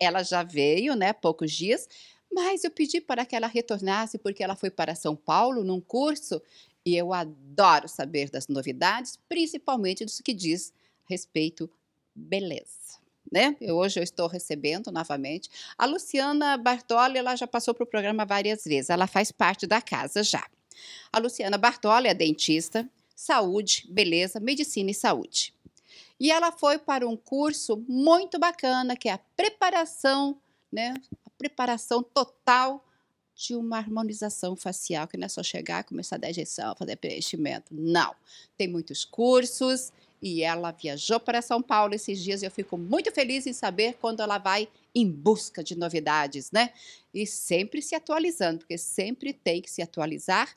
Ela já veio, né, poucos dias, mas eu pedi para que ela retornasse porque ela foi para São Paulo num curso e eu adoro saber das novidades, principalmente dos que diz respeito beleza. Né? Eu, hoje eu estou recebendo novamente a Luciana Bartoli, ela já passou para o programa várias vezes, ela faz parte da casa já. A Luciana Bartoli é dentista, saúde, beleza, medicina e saúde. E ela foi para um curso muito bacana, que é a preparação, né? A preparação total de uma harmonização facial, que não é só chegar, começar a dar injeção, fazer preenchimento. Não. Tem muitos cursos e ela viajou para São Paulo esses dias e eu fico muito feliz em saber quando ela vai em busca de novidades, né? E sempre se atualizando, porque sempre tem que se atualizar,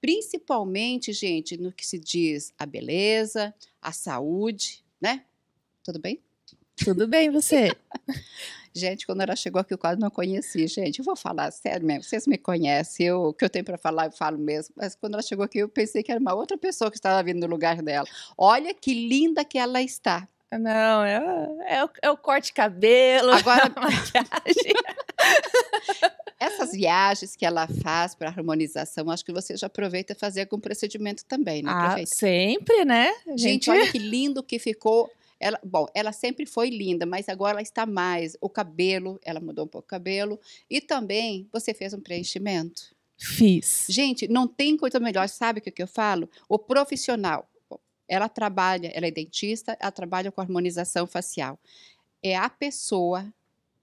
principalmente, gente, no que se diz a beleza, a saúde, né? Tudo bem? Tudo bem, você? gente, quando ela chegou aqui, eu quase não conheci. Gente, eu vou falar sério mesmo. Vocês me conhecem, eu, o que eu tenho para falar, eu falo mesmo. Mas quando ela chegou aqui, eu pensei que era uma outra pessoa que estava vindo no lugar dela. Olha que linda que ela está. Não, é, é, o, é o corte de cabelo, Agora... a maquiagem. Essas viagens que ela faz para harmonização, acho que você já aproveita fazer algum procedimento também, né? Ah, sempre, né? Gente... gente, olha que lindo que ficou. Ela, bom, ela sempre foi linda, mas agora ela está mais. O cabelo, ela mudou um pouco o cabelo. E também você fez um preenchimento. Fiz. Gente, não tem coisa melhor. Sabe o que eu falo? O profissional, ela trabalha, ela é dentista, ela trabalha com harmonização facial. É a pessoa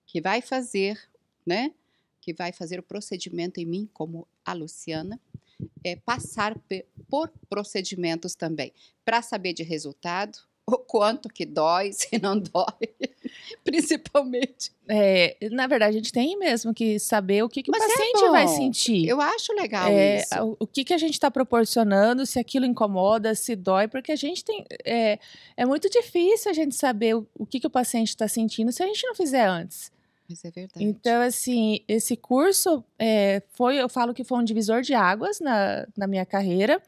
que vai fazer né, que vai fazer o procedimento em mim, como a Luciana, é passar por procedimentos também, para saber de resultado, o quanto que dói, se não dói, principalmente. É, na verdade, a gente tem mesmo que saber o que, que o é paciente é vai sentir. Eu acho legal é, isso. O, o que, que a gente está proporcionando, se aquilo incomoda, se dói, porque a gente tem. É, é muito difícil a gente saber o, o que, que o paciente está sentindo se a gente não fizer antes. Isso é verdade. Então, assim, esse curso é, foi, eu falo que foi um divisor de águas na, na minha carreira,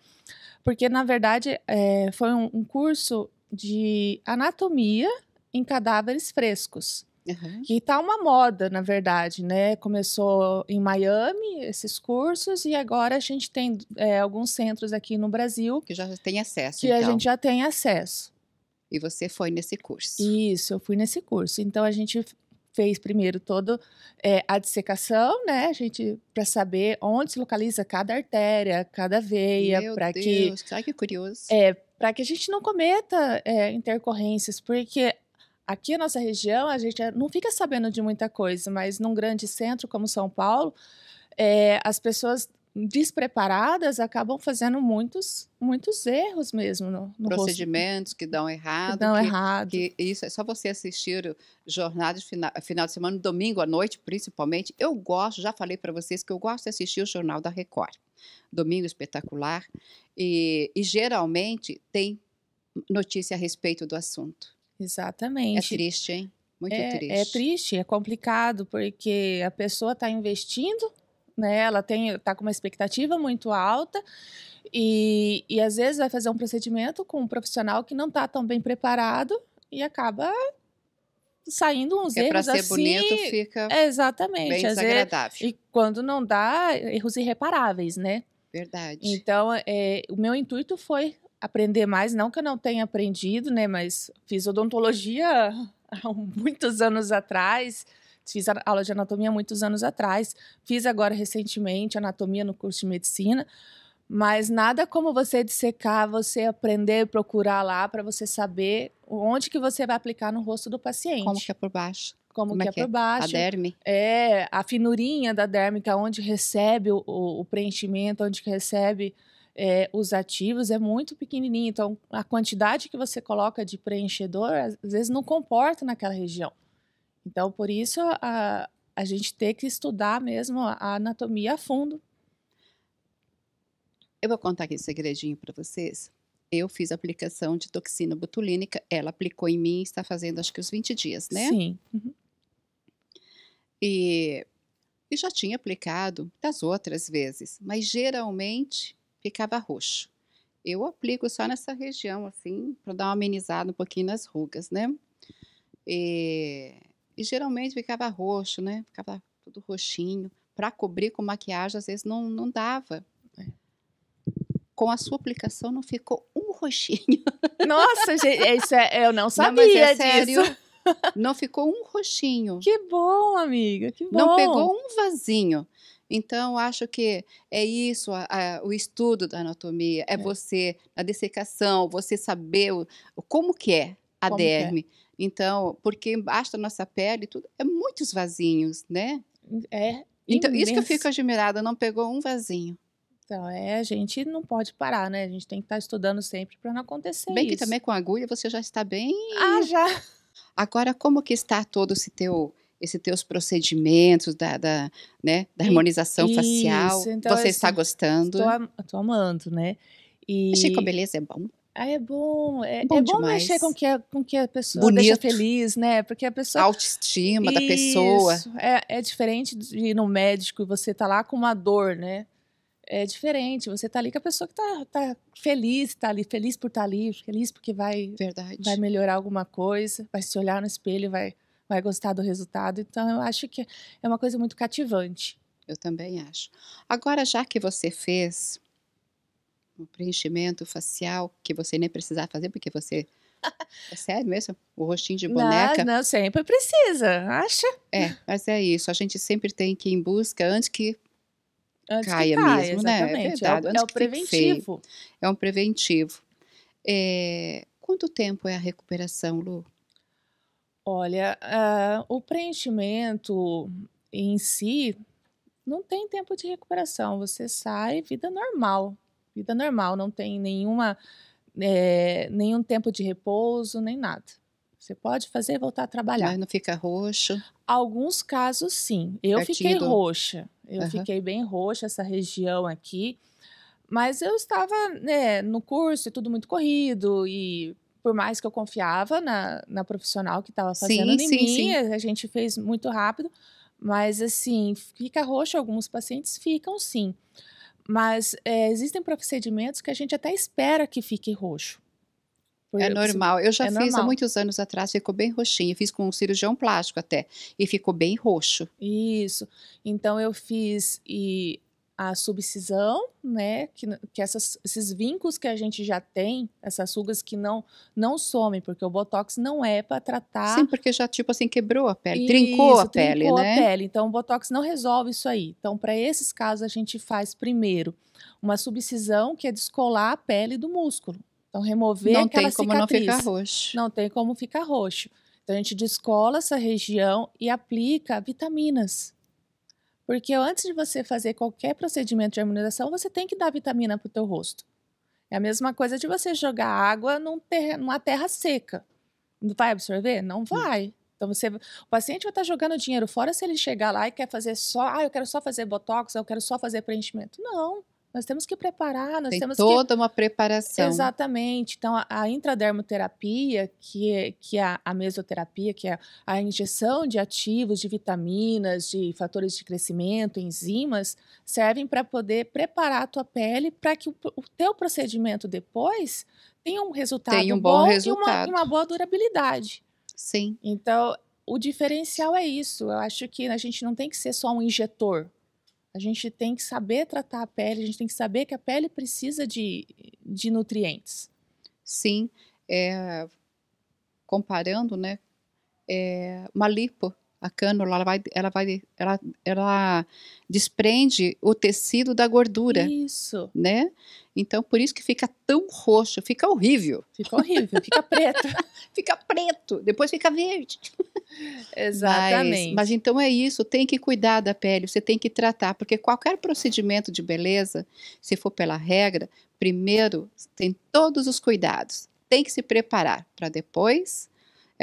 porque, na verdade, é, foi um, um curso de anatomia em cadáveres frescos. Uhum. Que está uma moda, na verdade, né? Começou em Miami esses cursos e agora a gente tem é, alguns centros aqui no Brasil que já tem acesso. Que então. a gente já tem acesso. E você foi nesse curso? Isso, eu fui nesse curso. Então a gente fez primeiro toda é, a dissecação, né? A gente para saber onde se localiza cada artéria, cada veia, para que. que curioso. É, para que a gente não cometa é, intercorrências, porque aqui na nossa região a gente é, não fica sabendo de muita coisa, mas num grande centro como São Paulo, é, as pessoas despreparadas acabam fazendo muitos muitos erros mesmo no, no procedimentos rosto. que dão errado que dão que, errado que isso é só você assistir jornadas final, final de semana domingo à noite principalmente eu gosto já falei para vocês que eu gosto de assistir o jornal da Record domingo espetacular e, e geralmente tem notícia a respeito do assunto é exatamente é triste hein muito é, é triste é triste é complicado porque a pessoa está investindo né? Ela tem, tá com uma expectativa muito alta e, e às vezes vai fazer um procedimento com um profissional que não tá tão bem preparado e acaba saindo uns é para ser assim. bonito fica exatamente bem desagradável. Vezes, e quando não dá erros irreparáveis, né? Verdade. Então, é, o meu intuito foi aprender mais, não que eu não tenha aprendido, né? Mas fiz odontologia há muitos anos atrás. Fiz aula de anatomia muitos anos atrás, fiz agora recentemente anatomia no curso de medicina. Mas nada como você dissecar, você aprender, procurar lá para você saber onde que você vai aplicar no rosto do paciente. Como que é por baixo. Como, como é que é, é por baixo. A derme. É, a finurinha da derme, que é onde recebe o, o preenchimento, onde recebe é, os ativos, é muito pequenininho. Então, a quantidade que você coloca de preenchedor, às vezes, não comporta naquela região. Então, por isso, a, a gente tem que estudar mesmo a anatomia a fundo. Eu vou contar aqui um segredinho para vocês. Eu fiz a aplicação de toxina botulínica, ela aplicou em mim, está fazendo acho que uns 20 dias, né? Sim. Uhum. E, e já tinha aplicado das outras vezes, mas geralmente ficava roxo. Eu aplico só nessa região, assim, para dar uma amenizada um pouquinho nas rugas, né? E e geralmente ficava roxo, né? Ficava tudo roxinho. Para cobrir com maquiagem, às vezes não, não dava. É. Com a sua aplicação, não ficou um roxinho. Nossa, gente, é, isso é, eu não é sabia não, é sério, disso. Não ficou um roxinho. Que bom, amiga, que bom. Não pegou um vasinho. Então, acho que é isso, a, a, o estudo da anatomia, é, é, você, a dessecação, você saber o, como que é a como é. derme. É? Então, porque embaixo da nossa pele tudo é muitos vasinhos, né? É. Então, imenso. isso que eu fico admirada, não pegou um vasinho. Então, é, a gente não pode parar, né? A gente tem que estar tá estudando sempre para não acontecer bem isso. Bem que também com agulha você já está bem. Ah, já. Agora, como que está todo esse teu esse teus procedimentos da, da, né, da harmonização isso, facial? Então, você assim, está gostando? Estou, estou amando, né? E... Achei que a beleza é bom. Ah, é bom. É, é, é bom, é bom mexer com que, a, com que a pessoa Bonito. deixa feliz, né? Porque a pessoa. A autoestima Isso, da pessoa. É, é diferente de ir no médico e você tá lá com uma dor, né? É diferente. Você tá ali com a pessoa que tá, tá feliz, tá ali, feliz por estar tá ali, feliz porque vai, Verdade. vai melhorar alguma coisa, vai se olhar no espelho, vai, vai gostar do resultado. Então, eu acho que é uma coisa muito cativante. Eu também acho. Agora, já que você fez um preenchimento facial que você nem precisar fazer, porque você. É sério mesmo? O rostinho de boneca? Não, não, sempre precisa, acha? É, mas é isso. A gente sempre tem que ir em busca antes que antes caia que mesmo, exatamente. né? É verdade. É o, é o preventivo. É um preventivo. É... Quanto tempo é a recuperação, Lu? Olha, uh, o preenchimento em si não tem tempo de recuperação. Você sai vida normal vida normal, não tem nenhuma, é, nenhum tempo de repouso, nem nada. Você pode fazer e voltar a trabalhar. Mas não fica roxo? Alguns casos, sim. Eu Partido. fiquei roxa. Eu uhum. fiquei bem roxa, essa região aqui. Mas eu estava né, no curso e tudo muito corrido. E por mais que eu confiava na, na profissional que estava fazendo sim, em sim, mim, sim. a gente fez muito rápido. Mas assim, fica roxo. Alguns pacientes ficam, sim. Mas é, existem procedimentos que a gente até espera que fique roxo. É normal. Eu já é fiz normal. há muitos anos atrás, ficou bem roxinho. Fiz com um cirurgião plástico até. E ficou bem roxo. Isso. Então eu fiz e a subcisão, né, que, que essas, esses vínculos que a gente já tem, essas rugas que não não somem, porque o botox não é para tratar. Sim, porque já tipo assim quebrou a pele, isso, trincou a trincou pele, a né? Pele. Então o botox não resolve isso aí. Então para esses casos a gente faz primeiro uma subcisão que é descolar a pele do músculo. Então remover não aquela cicatriz. Não tem como não ficar roxo. Não tem como ficar roxo. Então a gente descola essa região e aplica vitaminas. Porque antes de você fazer qualquer procedimento de harmonização, você tem que dar vitamina para o teu rosto. É a mesma coisa de você jogar água num numa terra seca. Vai absorver? Não hum. vai. Então você, o paciente vai estar tá jogando dinheiro fora se ele chegar lá e quer fazer só, ah, eu quero só fazer botox, eu quero só fazer preenchimento. Não. Nós temos que preparar, nós Tem temos toda que... uma preparação. Exatamente. Então, a, a intradermoterapia, que é, que é a mesoterapia, que é a injeção de ativos, de vitaminas, de fatores de crescimento, enzimas, servem para poder preparar a tua pele para que o, o, teu procedimento depois tenha um resultado Tem um bom, bom resultado. E, uma, e uma boa durabilidade. Sim. Então, o diferencial é isso. Eu acho que a gente não tem que ser só um injetor. A gente tem que saber tratar a pele, a gente tem que saber que a pele precisa de, de nutrientes. Sim, é, comparando, né, é, uma lipo a cânula ela vai, ela vai, ela, ela desprende o tecido da gordura. Isso. Né? Então por isso que fica tão roxo, fica horrível. Fica horrível, fica preto, fica preto, depois fica verde. Exatamente. Mas, mas então é isso, tem que cuidar da pele, você tem que tratar, porque qualquer procedimento de beleza, se for pela regra, primeiro tem todos os cuidados, tem que se preparar para depois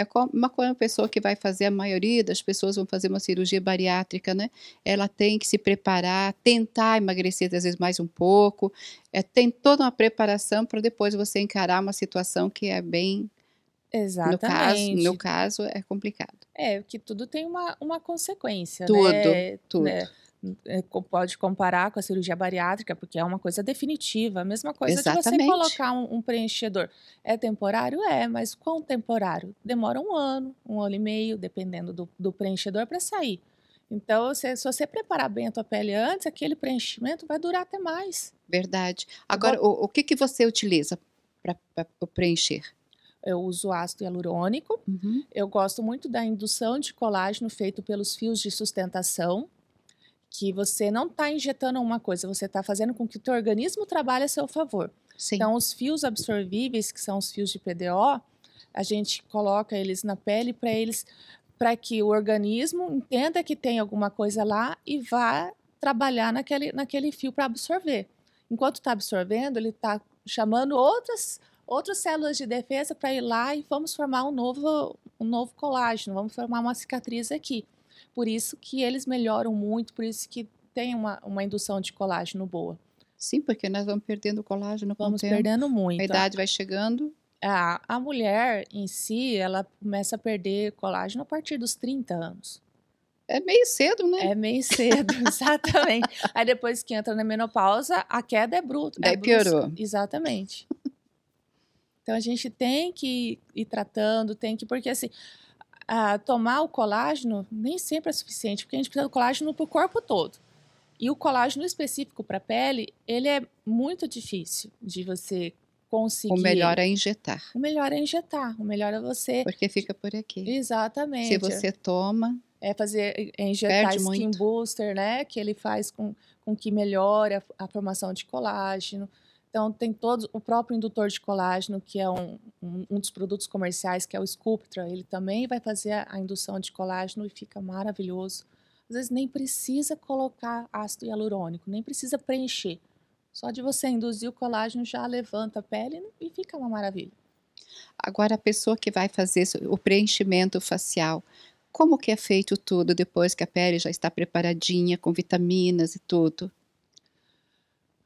é uma, uma pessoa que vai fazer, a maioria das pessoas vão fazer uma cirurgia bariátrica, né? Ela tem que se preparar, tentar emagrecer às vezes mais um pouco, é, tem toda uma preparação para depois você encarar uma situação que é bem Exatamente. No caso, no caso é complicado. É, que tudo tem uma, uma consequência, tudo, né? Tudo, tudo. É. É, pode comparar com a cirurgia bariátrica, porque é uma coisa definitiva. A mesma coisa Exatamente. você colocar um, um, preenchedor. É temporário? É, mas quão temporário? Demora um ano, um ano e meio, dependendo do, do preenchedor, para sair. Então, se, se, você preparar bem a tua pele antes, aquele preenchimento vai durar até mais. Verdade. Tá Agora, Bom, o, o, que, que você utiliza para preencher? Eu uso ácido hialurônico. Uhum. Eu gosto muito da indução de colágeno feito pelos fios de sustentação que você não está injetando uma coisa, você está fazendo com que o teu organismo trabalhe a seu favor. Sim. Então, os fios absorvíveis, que são os fios de PDO, a gente coloca eles na pele para eles, para que o organismo entenda que tem alguma coisa lá e vá trabalhar naquele, naquele fio para absorver. Enquanto está absorvendo, ele está chamando outras outras células de defesa para ir lá e vamos formar um novo um novo colágeno, vamos formar uma cicatriz aqui. Por isso que eles melhoram muito, por isso que tem uma, uma indução de colágeno boa. Sim, porque nós vamos perdendo colágeno com Vamos perdendo muito. A idade vai chegando. A, a mulher em si, ela começa a perder colágeno a partir dos 30 anos. É meio cedo, né? É meio cedo, exatamente. Aí depois que entra na menopausa, a queda é bruta. é piorou. Exatamente. Então a gente tem que ir tratando, tem que. Porque assim, a tomar o colágeno nem sempre é suficiente, porque a gente precisa do colágeno para o corpo todo. E o colágeno específico para a pele, ele é muito difícil de você conseguir. O melhor é injetar. O melhor é injetar. O melhor é você. Porque fica por aqui. Exatamente. Se você toma. É fazer é, é injetar skin muito. booster, né? Que ele faz com, com que melhore a, a formação de colágeno. Então, tem todos o próprio indutor de colágeno, que é um, um, um, dos produtos comerciais, que é o Sculptra. Ele também vai fazer a indução de colágeno e fica maravilhoso. Às vezes, nem precisa colocar ácido hialurônico, nem precisa preencher. Só de você induzir o colágeno já levanta a pele e fica uma maravilha. Agora, a pessoa que vai fazer o preenchimento facial, como que é feito tudo depois que a pele já está preparadinha, com vitaminas e tudo?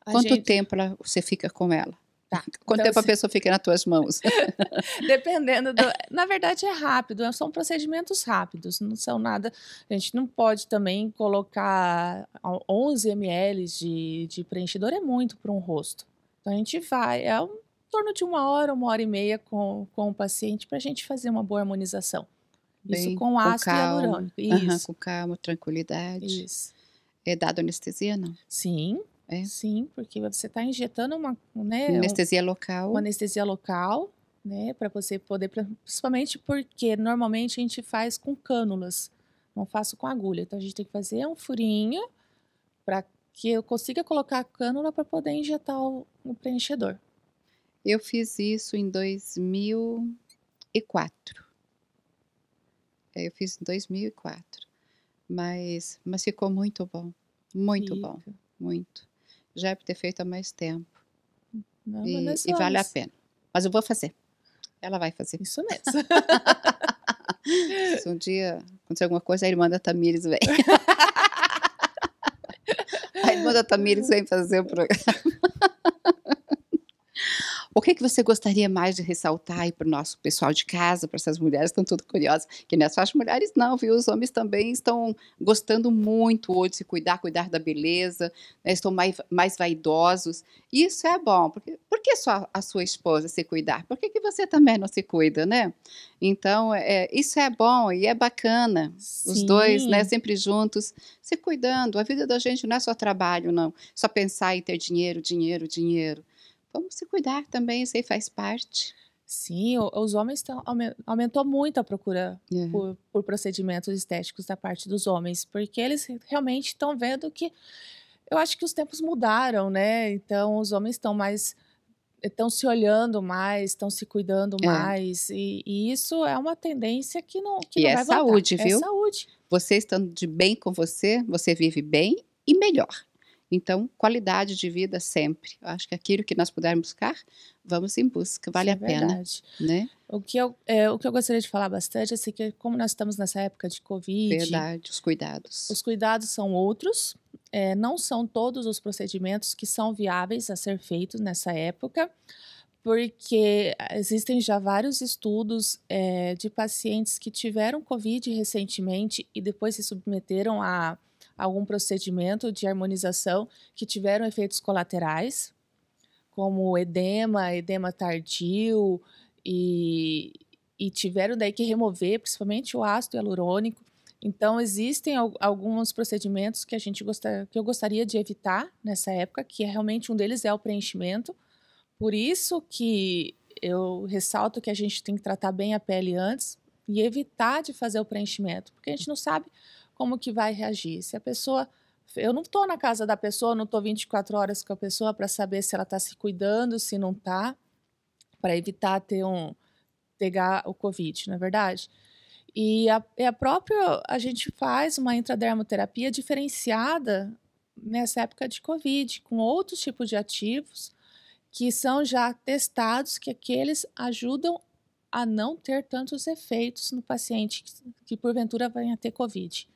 A Quanto gente... tempo ela, você fica com ela? Tá. Quanto então, tempo a pessoa fica nas tuas mãos? Dependendo do... Na verdade, é rápido, é, são procedimentos rápidos, não são nada. A gente não pode também colocar 11 ml de, de preenchidor, é muito para um rosto. Então, a gente vai, é um, em torno de uma hora, uma hora e meia com, com o paciente para a gente fazer uma boa harmonização. Bem, Isso com ácido hialurônico. Isso. Uhum, com calma, tranquilidade. Isso. É dado anestesia, não? Sim, é. Sim, porque você está injetando uma, né, anestesia um, local. Uma anestesia local, né, para você poder, principalmente porque normalmente a gente faz com cânulas, não faço com agulha. Então a gente tem que fazer um furinho para que eu consiga colocar a cânula para poder injetar o, o preenchedor. Eu fiz isso em 2004. É, eu fiz em 2004. Mas, mas ficou muito bom. Muito Fica. bom. Muito já é por ter feito há mais tempo. Não, e, e vale a pena. Mas eu vou fazer. Ela vai fazer. Isso mesmo. Se um dia acontecer alguma coisa, a irmã da Tamires vem. a irmã da Tamires vem fazer o programa. O que, que você gostaria mais de ressaltar para o nosso pessoal de casa, para essas mulheres que estão tudo curiosas? Que não é só as mulheres, não, viu? Os homens também estão gostando muito hoje de se cuidar, cuidar da beleza, né? estão mais, mais vaidosos. Isso é bom, porque por que só a sua esposa se cuidar? Por que, que você também não se cuida, né? Então, é, é isso é bom e é bacana, Sim. os dois, né? Sempre juntos, se cuidando. A vida da gente não é só trabalho, não. Só pensar em ter dinheiro, dinheiro, dinheiro. Vamos se cuidar também, isso aí faz parte. Sim, os homens estão. Aumentou muito a procura uhum. por, por, procedimentos estéticos da parte dos homens, porque eles realmente estão vendo que. Eu acho que os tempos mudaram, né? Então, os homens estão mais. Estão se olhando mais, estão se cuidando é. mais. E, e, isso é uma tendência que não, que e não é vai saúde, é viu? É saúde. Você estando de bem com você, você vive bem e melhor. Então, qualidade de vida sempre. Eu acho que aquilo que nós pudermos buscar, vamos em busca, vale a é pena. Né? O, que eu, é, o que eu gostaria de falar bastante é assim, que, como nós estamos nessa época de Covid. Verdade, os cuidados. Os cuidados são outros. É, não são todos os procedimentos que são viáveis a ser feitos nessa época porque existem já vários estudos é, de pacientes que tiveram Covid recentemente e depois se submeteram a algum procedimento de harmonização que tiveram efeitos colaterais, como edema, edema tardio, e, e tiveram daí que remover, principalmente o ácido hialurônico. Então, existem alguns procedimentos que a gente gostar, que eu gostaria de evitar nessa época, que é realmente um deles é o preenchimento. Por isso que eu ressalto que a gente tem que tratar bem a pele antes e evitar de fazer o preenchimento, porque a gente não sabe como que vai reagir. Se a pessoa eu não estou na casa da pessoa, não estou 24 horas com a pessoa para saber se ela está se cuidando, se não está, para evitar ter um pegar o Covid, não é verdade? E a, a própria a gente faz uma intradermoterapia diferenciada nessa época de Covid, com outros tipos de ativos que são já testados, que aqueles ajudam a não ter tantos efeitos no paciente que, que porventura venha ter Covid.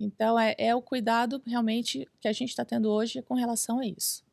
Então, é, é o cuidado realmente que a gente está tendo hoje com relação a isso.